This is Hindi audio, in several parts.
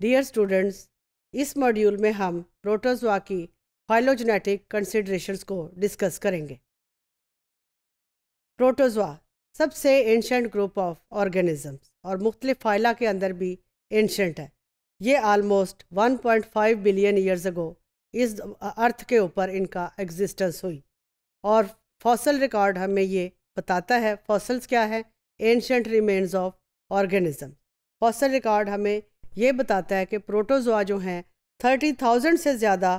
डियर स्टूडेंट्स इस मॉड्यूल में हम प्रोटोजोआ की फाइलोजेनेटिक कंसिडरेशंस को डिस्कस करेंगे प्रोटोजोआ सबसे एंशंट ग्रुप ऑफ ऑर्गेनिजम्स और मुख्तलिफ फाइला के अंदर भी एंशंट है ये आलमोस्ट 1.5 बिलियन ईयर्स अगो इस अर्थ के ऊपर इनका एग्जिस्टेंस हुई और फॉसल रिकॉर्ड हमें ये बताता है फॉसल्स क्या है ancient remains of organism fossil record हमें ये बताता है कि प्रोटोजोआ जो हैं थर्टी थाउजेंड से ज़्यादा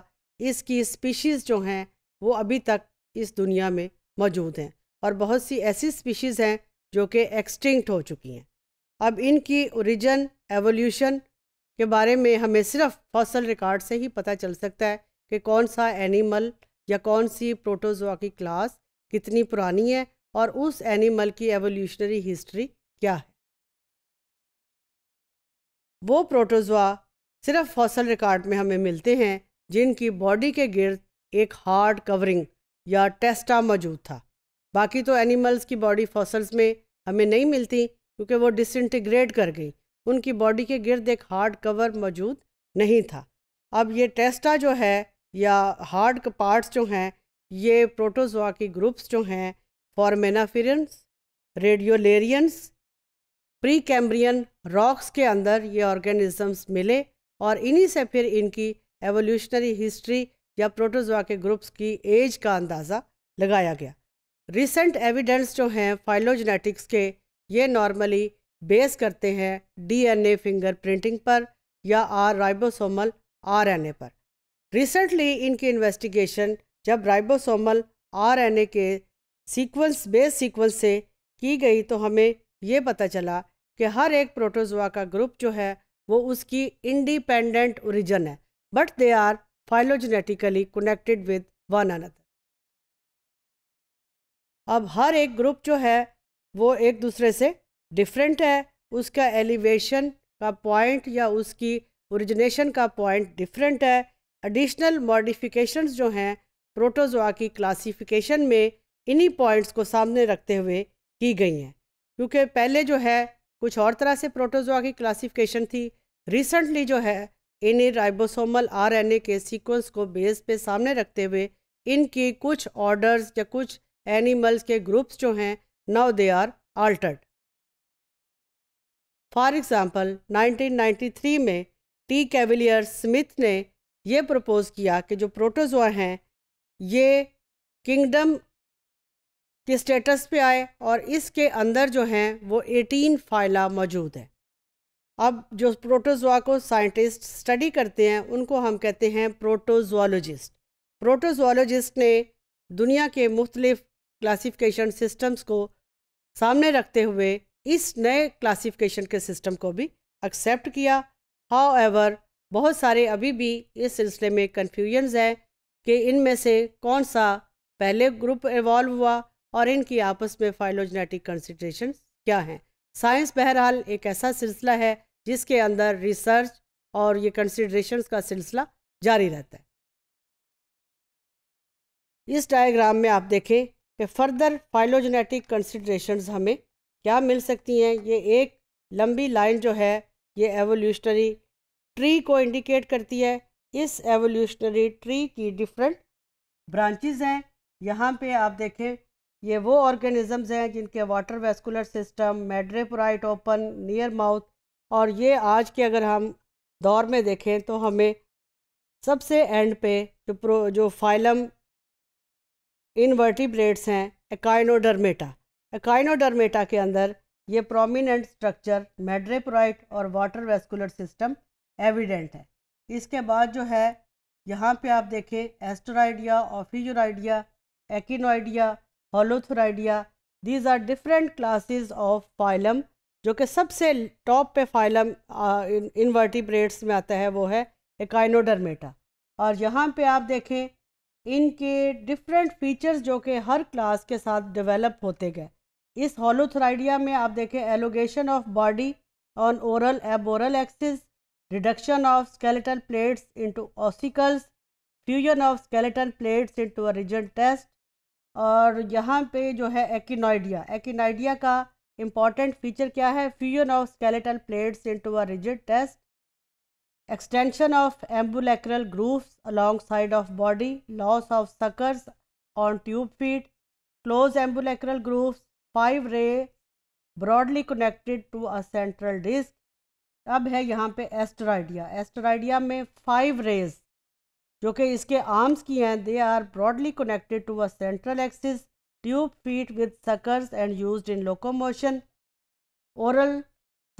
इसकी स्पीशीज़ जो हैं वो अभी तक इस दुनिया में मौजूद हैं और बहुत सी ऐसी स्पीशीज़ हैं जो कि एक्सटिंक्ट हो चुकी हैं अब इनकी ओरिजिन एवोल्यूशन के बारे में हमें सिर्फ फॉसल रिकॉर्ड से ही पता चल सकता है कि कौन सा एनिमल या कौन सी प्रोटोजोआ की क्लास कितनी पुरानी है और उस एनिमल की एवोल्यूशनरी हिस्ट्री क्या है वो प्रोटोजोआ सिर्फ फॉसल रिकॉर्ड में हमें मिलते हैं जिनकी बॉडी के गिर्द एक हार्ड कवरिंग या टेस्टा मौजूद था बाकी तो एनिमल्स की बॉडी फॉसल्स में हमें नहीं मिलती क्योंकि वो डिसइंटीग्रेट कर गई उनकी बॉडी के गिर्द एक हार्ड कवर मौजूद नहीं था अब ये टेस्टा जो है या हार्ड पार्ट्स जो हैं ये प्रोटोजोआ की ग्रुप्स जो हैं foraminiferans radiolarians Precambrian rocks के अंदर ये ऑर्गेनिजम्स मिले और इन्हीं से फिर इनकी एवोल्यूशनरी हिस्ट्री या प्रोटोजोआ के ग्रुप्स की एज का अंदाज़ा लगाया गया रिसेंट एविडेंस जो हैं फाइलोजेनेटिक्स के ये नॉर्मली बेस करते हैं डीएनए फिंगर प्रिंटिंग पर या आर राइबोसोमल आरएनए पर रिसेंटली इनकी इन्वेस्टिगेशन जब राइबोसोमल आरएनए के सीक्वेंस बेस सीक्वेंस से की गई तो हमें ये पता चला कि हर एक प्रोटोजोआ का ग्रुप जो है वो उसकी इंडिपेंडेंट ओरिजन है but they are phylogenetically connected with one another अब हर एक ग्रुप जो है वो एक दूसरे से डिफरेंट है उसका एलिवेशन का पॉइंट या उसकी ओरिजिनेशन का पॉइंट डिफरेंट है एडिशनल मॉडिफिकेशंस जो हैं प्रोटोजोआ की क्लासिफिकेशन में इन्हीं पॉइंट्स को सामने रखते हुए की गई हैं क्योंकि पहले जो है कुछ और तरह से प्रोटोजोआ की क्लासिफिकेशन थी रिसेंटली जो है इन्हें राइबोसोमल आरएनए के सीक्वेंस को बेस पे सामने रखते हुए इनकी कुछ ऑर्डर्स या कुछ एनिमल्स के ग्रुप्स जो हैं now they are altered for example 1993 में टी कैविलियर स्मिथ ने यह प्रपोज किया कि जो प्रोटोजोआ हैं ये किंगडम के स्टेटस पे आए और इसके अंदर जो हैं वो 18 फाइला मौजूद है अब जो प्रोटोजोआ को साइंटिस्ट स्टडी करते हैं उनको हम कहते हैं प्रोटोजोलॉजिस्ट प्रोटोजोलॉजिस्ट ने दुनिया के मुख्तलिफ क्लासिफिकेशन सिस्टम्स को सामने रखते हुए इस नए क्लासिफिकेशन के सिस्टम को भी एक्सेप्ट किया हाउ एवर बहुत सारे अभी भी इस सिलसिले में कन्फ्यूजन्स हैं कि इनमें से कौन सा पहले ग्रुप इवॉल्व हुआ और इनकी आपस में फाइलोजेनेटिक कंसिड्रेशन क्या हैं साइंस बहरहाल एक ऐसा सिलसिला है जिसके अंदर रिसर्च और ये कंसिड्रेशन का सिलसिला जारी रहता है इस डायग्राम में आप देखें कि फर्दर फाइलोजेनेटिक कंसिड्रेशन हमें क्या मिल सकती हैं ये एक लंबी लाइन जो है ये एवोल्यूशनरी ट्री को इंडिकेट करती है इस एवोल्यूशनरी ट्री की डिफरेंट ब्रांचेस हैं यहाँ पे आप देखें ये वो ऑर्गेनिजम्स हैं जिनके water vascular system madreporite open near mouth और ये आज के अगर हम दौर में देखें तो हमें सबसे एंड पे जो प्रो जो फाइलम इनवर्टिब्रेट्स हैं एकाइनोडर्मेटा एकाइनोडर्मेटा के अंदर ये प्रोमिनेंट स्ट्रक्चर मेड्रेपराइट और वाटर वेस्कुलर सिस्टम एविडेंट है इसके बाद जो है यहाँ पे आप देखें Asteroidea Ophiuroidea Echinoidea Holothuroidea these are different classes of phylum जो कि सबसे टॉप पे फाइलम इनवर्टिब्रेट्स में आता है वो है एकाइनोडर्मेटा और यहाँ पे आप देखें इनके डिफरेंट फीचर्स जो कि हर क्लास के साथ डेवलप होते गए इस होलोथराइडिया में आप देखें elongation of body on oral aboral axis reduction of skeletal plates into ossicles fusion of skeletal plates into a rigid test और यहाँ पे जो है एक्नाइडिया एक्नाइडिया का इम्पॉर्टेंट फीचर क्या है fusion of skeletal plates into a rigid test extension of ambulacral grooves along side of body loss of suckers on tube feet close ambulacral grooves five ray broadly connected to a central disc अब है यहाँ पे एस्टराइडिया एस्टराइडिया में फाइव रेज जो कि इसके आर्म्स की हैं they are broadly connected to a central axis tube feet with suckers and used in locomotion oral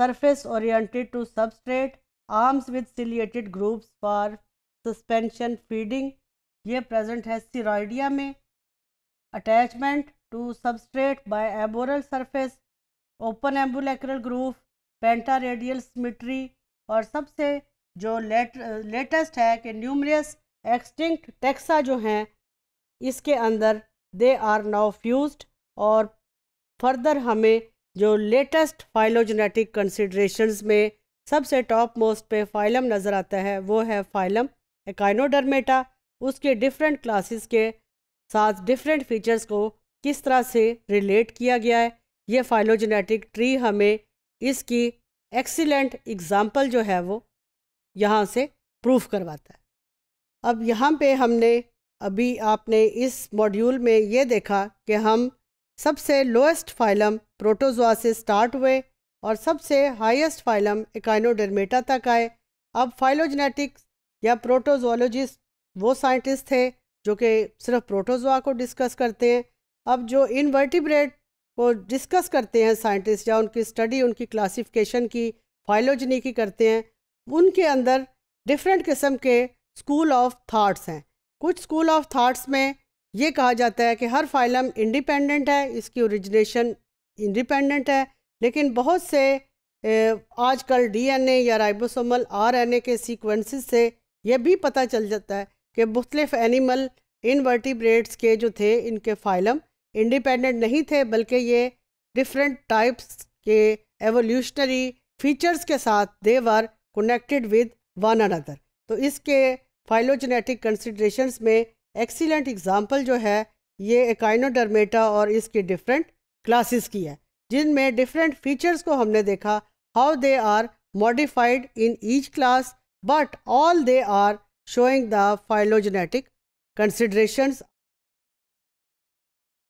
surface oriented to substrate arms with ciliated grooves for suspension feeding ये प्रेजेंट है सिरोइडिया में attachment to substrate by aboral surface open ambulacral groove pentaradial और सबसे जो लेट लेटेस्ट है कि न्यूमरियस एक्सटिंक्ट टैक्सा जो हैं इसके अंदर दे आर नाउ फ्यूज्ड और फर्दर हमें जो लेटेस्ट फाइलोजेनेटिक कंसिड्रेशन में सबसे टॉप मोस्ट पे फाइलम नज़र आता है वो है फाइलम एकाइनोडर्मेटा उसके डिफरेंट क्लासेस के साथ डिफरेंट फीचर्स को किस तरह से रिलेट किया गया है ये फाइलोजेनेटिक ट्री हमें इसकी एक्सीलेंट एग्ज़ाम्पल जो है वो यहाँ से प्रूफ करवाता है अब यहाँ पे हमने अभी आपने इस मॉड्यूल में ये देखा कि हम सबसे लोएस्ट फाइलम प्रोटोजोआ से स्टार्ट हुए और सबसे हाईएस्ट फाइलम इकाइनोडर्मेटा तक आए अब फाइलोजेनेटिक्स या प्रोटोजोलॉजिस्ट वो साइंटिस्ट थे जो कि सिर्फ प्रोटोजोआ को डिस्कस करते हैं अब जो इनवर्टिब्रेट को डिस्कस करते हैं साइंटिस्ट या उनकी स्टडी उनकी क्लासिफिकेशन की फाइलोजनी की करते हैं उनके अंदर डिफरेंट किस्म के स्कूल ऑफ थाट्स हैं कुछ स्कूल ऑफ थाट्स में ये कहा जाता है कि हर फाइलम इंडिपेंडेंट है इसकी ओरिजिनेशन इंडिपेंडेंट है लेकिन बहुत से आजकल डीएनए या राइबोसोमल आरएनए के सीक्वेंसेस से यह भी पता चल जाता है कि मुख्तलिफ एनिमल इनवर्टिब्रेट्स के जो थे इनके फाइलम इंडिपेंडेंट नहीं थे बल्कि ये डिफरेंट टाइप्स के एवोल्यूशनरी फीचर्स के साथ they're connected with one another तो इसके फाइलोजेनेटिक कंसिड्रेशंस में एक्सीलेंट एग्जाम्पल जो है ये एकाइनोडर्मेटा और इसकी डिफरेंट क्लासेस की है जिनमें डिफरेंट फीचर्स को हमने देखा how they are modified in each class but all they are showing the phylogenetic considerations